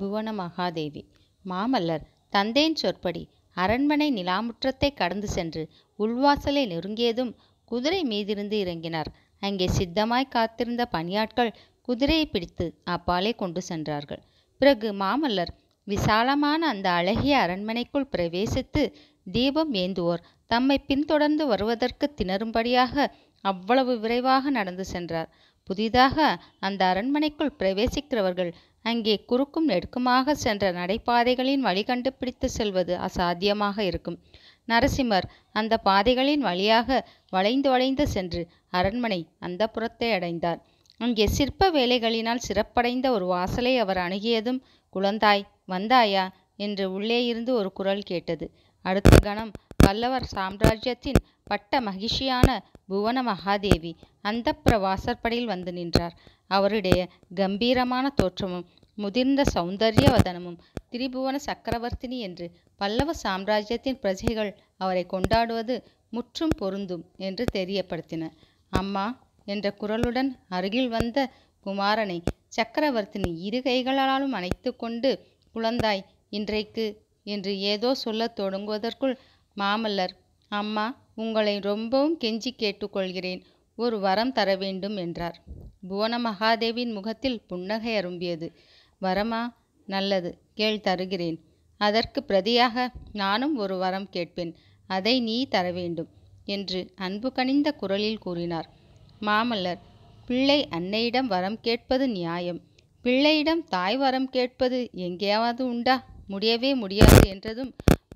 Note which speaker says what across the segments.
Speaker 1: புவன மகாதேவி மாமல்லர் தந்தையின் சொற்படி அரண்மனை நிலாமுற்றத்தை கடந்து சென்று உள்வாசலை நெருங்கியதும் குதிரை மீதிருந்து இறங்கினார் அங்கே சித்தமாய் காத்திருந்த பணியாட்கள் குதிரையை பிடித்து அப்பாலே கொண்டு சென்றார்கள் பிறகு மாமல்லர் விசாலமான அந்த அழகிய அரண்மனைக்குள் பிரவேசித்து தீபம் ஏந்துவோர் தம்மை பின்தொடர்ந்து வருவதற்கு திணறும்படியாக அவ்வளவு விரைவாக நடந்து சென்றார் புதிதாக அந்த அரண்மனைக்குள் பிரவேசிக்கிறவர்கள் அங்கே குறுக்கும் நெடுக்குமாக சென்ற நடைபாதைகளின் வழி கண்டுபிடித்து செல்வது அசாத்தியமாக இருக்கும் நரசிம்மர் அந்த பாதைகளின் வழியாக வளைந்து வளைந்து சென்று அரண்மனை அந்த புறத்தை அடைந்தார் அங்கே சிற்ப வேலைகளினால் சிறப்படைந்த ஒரு வாசலை அவர் அணுகியதும் குழந்தாய் வந்தாயா என்று உள்ளே இருந்து ஒரு குரல் கேட்டது அடுத்த கணம் பல்லவர் சாம்ராஜ்யத்தின் பட்ட மகிழ்ச்சியான புவன மகாதேவி அந்த வாசற்படியில் வந்து நின்றார் அவருடைய கம்பீரமான தோற்றமும் முதிர்ந்த சௌந்தர்ய வதனமும் திரிபுவன சக்கரவர்த்தினி என்று பல்லவ சாம்ராஜ்யத்தின் பிரஜைகள் அவரை கொண்டாடுவது முற்றும் பொருந்தும் என்று தெரியப்படுத்தின அம்மா என்ற குரலுடன் அருகில் வந்த குமாரனை சக்கரவர்த்தினி இரு கைகளாலும் அணைத்து கொண்டு குழந்தாய் இன்றைக்கு என்று ஏதோ சொல்லத் தொடங்குவதற்குள் மாமல்லர் அம்மா உங்களை ரொம்பவும் கெஞ்சி கேட்டுக்கொள்கிறேன் ஒரு வரம் தர வேண்டும் என்றார் புவன மகாதேவின் முகத்தில் புன்னகை அரும்பியது வரமா நல்லது கேள் தருகிறேன் அதற்கு பிரதியாக நானும் ஒரு வரம் கேட்பேன் அதை நீ தர வேண்டும் என்று அன்பு கனிந்த குரலில் கூறினார் மாமல்லர் பிள்ளை அன்னையிடம் வரம் கேட்பது நியாயம் பிள்ளையிடம் தாய் வரம் கேட்பது எங்கேயாவது உண்டா முடியவே முடியாது என்றதும்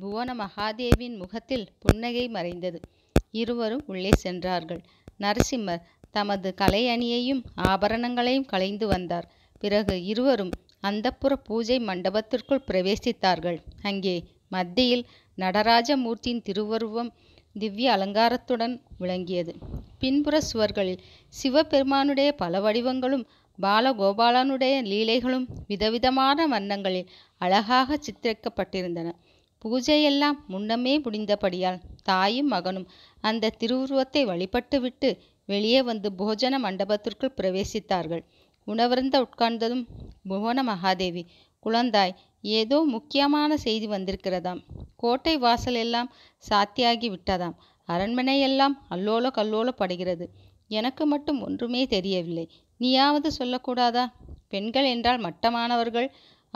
Speaker 1: புவன மகாதேவின் முகத்தில் புன்னகை மறைந்தது இருவரும் உள்ளே சென்றார்கள் நரசிம்மர் தமது கலையணியையும் ஆபரணங்களையும் களைந்து வந்தார் பிறகு இருவரும் அந்தப்புற பூஜை மண்டபத்திற்குள் பிரவேசித்தார்கள் அங்கே மத்தியில் நடராஜ மூர்த்தியின் திருவுருவம் திவ்ய அலங்காரத்துடன் விளங்கியது பின்புற சுவர்களில் சிவபெருமானுடைய பல வடிவங்களும் பாலகோபாலனுடைய லீலைகளும் விதவிதமான வண்ணங்களில் அழகாக சித்தரிக்கப்பட்டிருந்தன பூஜையெல்லாம் முன்னமே முடிந்தபடியால் தாயும் மகனும் அந்த திருவுருவத்தை வழிபட்டுவிட்டு வெளியே வந்து போஜன மண்டபத்திற்குள் பிரவேசித்தார்கள் உணவருந்த உட்கார்ந்ததும் புவன மகாதேவி குழந்தாய் ஏதோ முக்கியமான செய்தி வந்திருக்கிறதாம் கோட்டை வாசல் எல்லாம் சாத்தியாகி விட்டதாம் அரண்மனையெல்லாம் அல்லோல கல்லோலப்படுகிறது எனக்கு மட்டும் ஒன்றுமே தெரியவில்லை நீயாவது சொல்லக்கூடாதா பெண்கள் என்றால் மட்டமானவர்கள்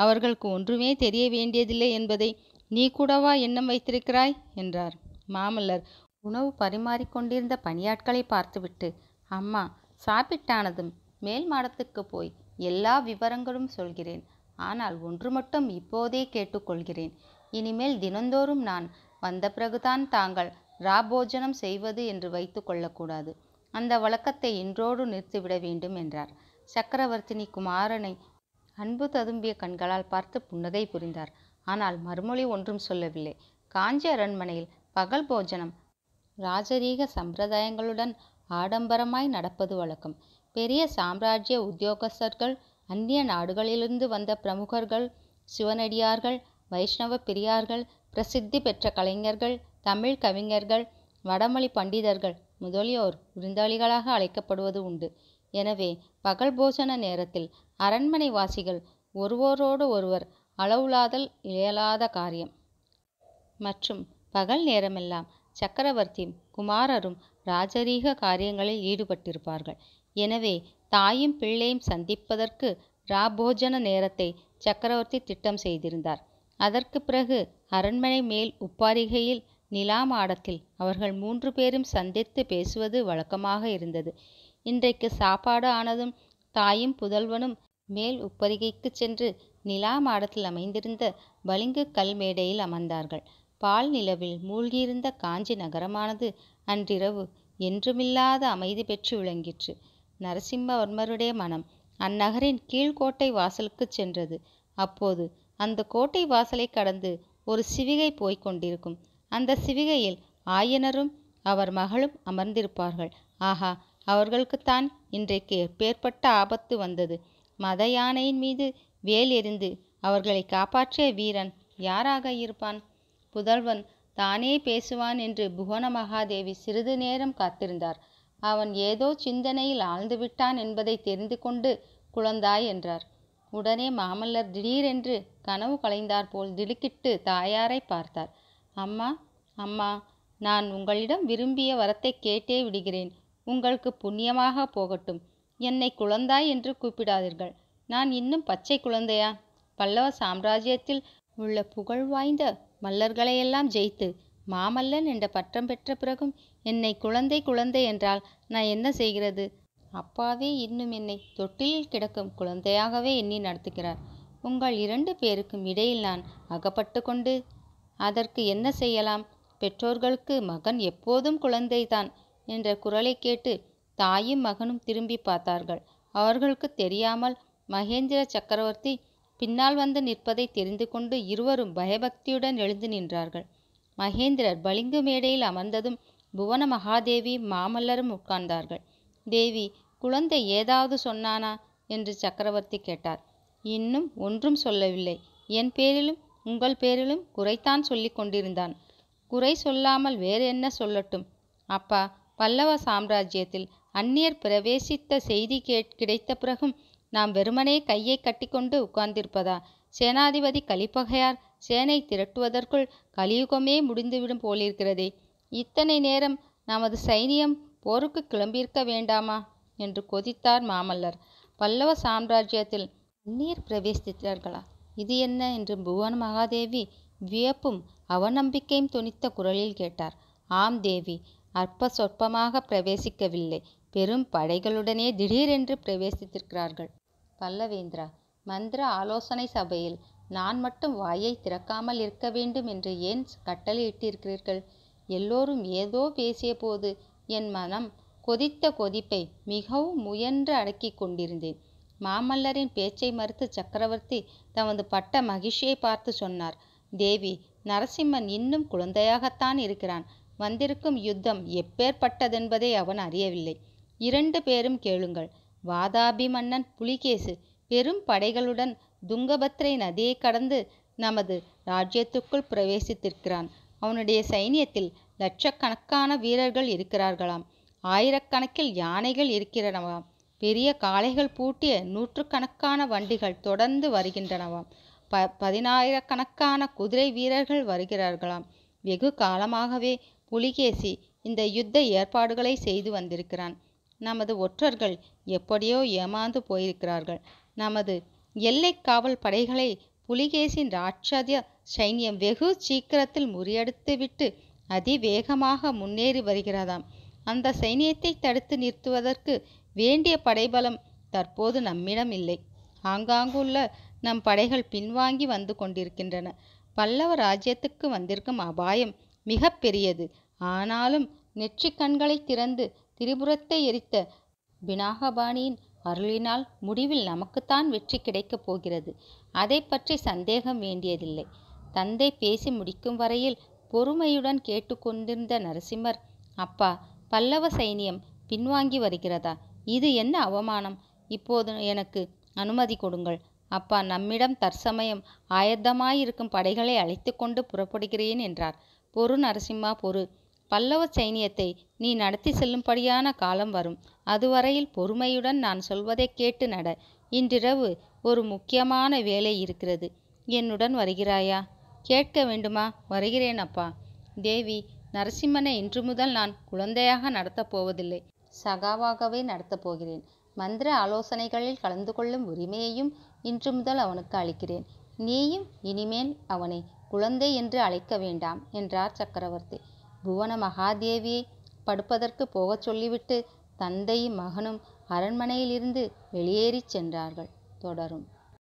Speaker 1: அவர்களுக்கு ஒன்றுமே தெரிய வேண்டியதில்லை என்பதை நீ கூடவா எண்ணம் வைத்திருக்கிறாய் என்றார் மாமல்லர் உணவு பரிமாறிக்கொண்டிருந்த பணியாட்களை பார்த்துவிட்டு அம்மா சாப்பிட்டானதும் மேல் மாடத்துக்கு போய் எல்லா விவரங்களும் சொல்கிறேன் ஆனால் ஒன்று மட்டும் இப்போதே கேட்டுக்கொள்கிறேன் இனிமேல் தினந்தோறும் நான் வந்த பிறகுதான் தாங்கள் ராபோஜனம் செய்வது என்று வைத்து கொள்ளக்கூடாது அந்த வழக்கத்தை இன்றோடு நிறுத்திவிட வேண்டும் என்றார் சக்கரவர்த்தினி குமாரனை அன்பு ததும்பிய கண்களால் பார்த்து புன்னகை புரிந்தார் ஆனால் மறுமொழி ஒன்றும் சொல்லவில்லை காஞ்சி அரண்மனையில் பகல் போஜனம் ராஜரீக சம்பிரதாயங்களுடன் ஆடம்பரமாய் நடப்பது வழக்கம் பெரிய சாம்ராஜ்ய உத்தியோகஸ்தர்கள் அந்நிய நாடுகளிலிருந்து வந்த பிரமுகர்கள் சிவனடியார்கள் வைஷ்ணவ பிரியார்கள் பிரசித்தி பெற்ற கலைஞர்கள் தமிழ் கவிஞர்கள் வடமொழி பண்டிதர்கள் முதலியோர் விருந்தாளிகளாக அழைக்கப்படுவது உண்டு எனவே பகல் போஜன நேரத்தில் அரண்மனை வாசிகள் ஒருவரோடு ஒருவர் அளவுலாதல் இயலாத காரியம் மற்றும் பகல் நேரமெல்லாம் சக்கரவர்த்தியும் குமாரரும் ராஜரீக காரியங்களில் ஈடுபட்டிருப்பார்கள் எனவே தாயும் பிள்ளையும் சந்திப்பதற்கு ராபோஜன நேரத்தை சக்கரவர்த்தி திட்டம் செய்திருந்தார் அதற்கு பிறகு அரண்மனை மேல் உப்பாரிகையில் நிலா மாடத்தில் அவர்கள் மூன்று பேரும் சந்தித்து பேசுவது வழக்கமாக இருந்தது இன்றைக்கு சாப்பாடு ஆனதும் தாயும் புதல்வனும் மேல் உப்பரிகைக்கு சென்று நிலா மாடத்தில் அமைந்திருந்த பளிங்கு கல் மேடையில் அமர்ந்தார்கள் பால் நிலவில் மூழ்கியிருந்த காஞ்சி நகரமானது அன்றிரவு என்றுமில்லாத அமைதி பெற்று விளங்கிற்று நரசிம்மவர்மருடைய மனம் அந்நகரின் கீழ்கோட்டை வாசலுக்கு சென்றது அப்போது அந்த கோட்டை வாசலை கடந்து ஒரு சிவிகை போய்க் கொண்டிருக்கும் அந்த சிவிகையில் ஆயனரும் அவர் மகளும் அமர்ந்திருப்பார்கள் ஆஹா அவர்களுக்குத்தான் இன்றைக்கு பேர்பட்ட ஆபத்து வந்தது மத யானையின் மீது வேல் எறிந்து அவர்களை காப்பாற்றிய வீரன் யாராக இருப்பான் புதல்வன் தானே பேசுவான் என்று புவன மகாதேவி சிறிது நேரம் காத்திருந்தார் அவன் ஏதோ சிந்தனையில் ஆழ்ந்துவிட்டான் என்பதை தெரிந்து கொண்டு குழந்தாய் என்றார் உடனே மாமல்லர் திடீரென்று கனவு கலைந்தார் போல் திடுக்கிட்டு தாயாரை பார்த்தார் அம்மா அம்மா நான் உங்களிடம் விரும்பிய வரத்தை கேட்டே விடுகிறேன் உங்களுக்கு புண்ணியமாக போகட்டும் என்னை குழந்தாய் என்று கூப்பிடாதீர்கள் நான் இன்னும் பச்சை குழந்தையா பல்லவ சாம்ராஜ்யத்தில் உள்ள புகழ் வாய்ந்த மல்லர்களையெல்லாம் ஜெயித்து மாமல்லன் என்ற பட்டம் பெற்ற பிறகும் என்னை குழந்தை குழந்தை என்றால் நான் என்ன செய்கிறது அப்பாவே இன்னும் என்னை தொட்டிலில் கிடக்கும் குழந்தையாகவே எண்ணி நடத்துகிறார் உங்கள் இரண்டு பேருக்கும் இடையில் நான் அகப்பட்டு கொண்டு அதற்கு என்ன செய்யலாம் பெற்றோர்களுக்கு மகன் எப்போதும் குழந்தைதான் என்ற குரலை கேட்டு தாயும் மகனும் திரும்பி பார்த்தார்கள் அவர்களுக்கு தெரியாமல் மகேந்திர சக்கரவர்த்தி பின்னால் வந்து நிற்பதை தெரிந்து கொண்டு இருவரும் பயபக்தியுடன் எழுந்து நின்றார்கள் மகேந்திரர் பளிங்கு மேடையில் அமர்ந்ததும் புவன மகாதேவி மாமல்லரும் உட்கார்ந்தார்கள் தேவி குழந்தை ஏதாவது சொன்னானா என்று சக்கரவர்த்தி கேட்டார் இன்னும் ஒன்றும் சொல்லவில்லை என் பேரிலும் உங்கள் பேரிலும் குறைத்தான் சொல்லி கொண்டிருந்தான் குறை சொல்லாமல் வேறு என்ன சொல்லட்டும் அப்பா பல்லவ சாம்ராஜ்யத்தில் அந்நியர் பிரவேசித்த செய்தி கே கிடைத்த பிறகும் நாம் வெறுமனே கையை கட்டிக்கொண்டு உட்கார்ந்திருப்பதா சேனாதிபதி கலிப்பகையார் சேனை திரட்டுவதற்குள் கலியுகமே முடிந்துவிடும் போலிருக்கிறதே இத்தனை நேரம் நமது சைனியம் போருக்கு கிளம்பியிருக்க வேண்டாமா என்று கொதித்தார் மாமல்லர் பல்லவ சாம்ராஜ்யத்தில் நீர் பிரவேசித்தார்களா இது என்ன என்று புவன மகாதேவி வியப்பும் அவநம்பிக்கையும் துணித்த குரலில் கேட்டார் ஆம் தேவி அற்ப சொற்பமாக பிரவேசிக்கவில்லை பெரும் படைகளுடனே திடீரென்று பிரவேசித்திருக்கிறார்கள் பல்லவேந்திரா மந்திர ஆலோசனை சபையில் நான் மட்டும் வாயை திறக்காமல் இருக்க வேண்டும் என்று ஏன் கட்டளையிட்டிருக்கிறீர்கள் எல்லோரும் ஏதோ பேசிய போது என் மனம் கொதித்த கொதிப்பை மிகவும் முயன்று அடக்கிக் கொண்டிருந்தேன் மாமல்லரின் பேச்சை மறுத்து சக்கரவர்த்தி தமது பட்ட மகிழ்ச்சியை பார்த்து சொன்னார் தேவி நரசிம்மன் இன்னும் குழந்தையாகத்தான் இருக்கிறான் வந்திருக்கும் யுத்தம் எப்பேற்பட்டதென்பதை அவன் அறியவில்லை இரண்டு பேரும் கேளுங்கள் வாதாபி மன்னன் புலிகேசு பெரும் படைகளுடன் துங்கபத்ரை நதியை கடந்து நமது ராஜ்யத்துக்குள் பிரவேசித்திருக்கிறான் அவனுடைய சைனியத்தில் லட்சக்கணக்கான வீரர்கள் இருக்கிறார்களாம் ஆயிரக்கணக்கில் யானைகள் இருக்கிறனவாம் பெரிய காளைகள் பூட்டிய நூற்றுக்கணக்கான வண்டிகள் தொடர்ந்து வருகின்றனவாம் ப பதினாயிரக்கணக்கான குதிரை வீரர்கள் வருகிறார்களாம் வெகு காலமாகவே புலிகேசி இந்த யுத்த ஏற்பாடுகளை செய்து வந்திருக்கிறான் நமது ஒற்றர்கள் எப்படியோ ஏமாந்து போயிருக்கிறார்கள் நமது எல்லைக்காவல் படைகளை புலிகேசின் ராட்சத சைன்யம் வெகு சீக்கிரத்தில் முறியடித்துவிட்டு அதிவேகமாக முன்னேறி வருகிறதாம் அந்த சைனியத்தை தடுத்து நிறுத்துவதற்கு வேண்டிய படைபலம் தற்போது நம்மிடம் இல்லை ஆங்காங்குள்ள நம் படைகள் பின்வாங்கி வந்து கொண்டிருக்கின்றன பல்லவ ராஜ்யத்துக்கு வந்திருக்கும் அபாயம் மிக பெரியது ஆனாலும் நெற்றிக் கண்களை திறந்து திரிபுரத்தை எரித்த பினாகபாணியின் அருளினால் முடிவில் நமக்குத்தான் வெற்றி கிடைக்கப் போகிறது அதை பற்றி சந்தேகம் வேண்டியதில்லை தந்தை பேசி முடிக்கும் வரையில் பொறுமையுடன் கேட்டுக்கொண்டிருந்த நரசிம்மர் அப்பா பல்லவ சைனியம் பின்வாங்கி வருகிறதா இது என்ன அவமானம் இப்போது எனக்கு அனுமதி கொடுங்கள் அப்பா நம்மிடம் தற்சமயம் ஆயத்தமாயிருக்கும் படைகளை அழைத்து கொண்டு புறப்படுகிறேன் என்றார் பொறு நரசிம்மா பொறு பல்லவ சைனியத்தை நீ நடத்தி செல்லும்படியான காலம் வரும் அதுவரையில் பொறுமையுடன் நான் சொல்வதை கேட்டு நட இன்றிரவு ஒரு முக்கியமான வேலை இருக்கிறது என்னுடன் வருகிறாயா கேட்க வேண்டுமா வருகிறேன் அப்பா தேவி நரசிம்மனை இன்று முதல் நான் குழந்தையாக நடத்தப் போவதில்லை சகாவாகவே நடத்தப் போகிறேன் மந்திர ஆலோசனைகளில் கலந்து கொள்ளும் உரிமையையும் இன்று முதல் அவனுக்கு அளிக்கிறேன் நீயும் இனிமேல் அவனை குழந்தை என்று அழைக்க வேண்டாம் என்றார் சக்கரவர்த்தி புவன மகாதேவியை படுப்பதற்கு போகச் சொல்லிவிட்டு தந்தையும் மகனும் அரண்மனையிலிருந்து வெளியேறிச் சென்றார்கள் தொடரும்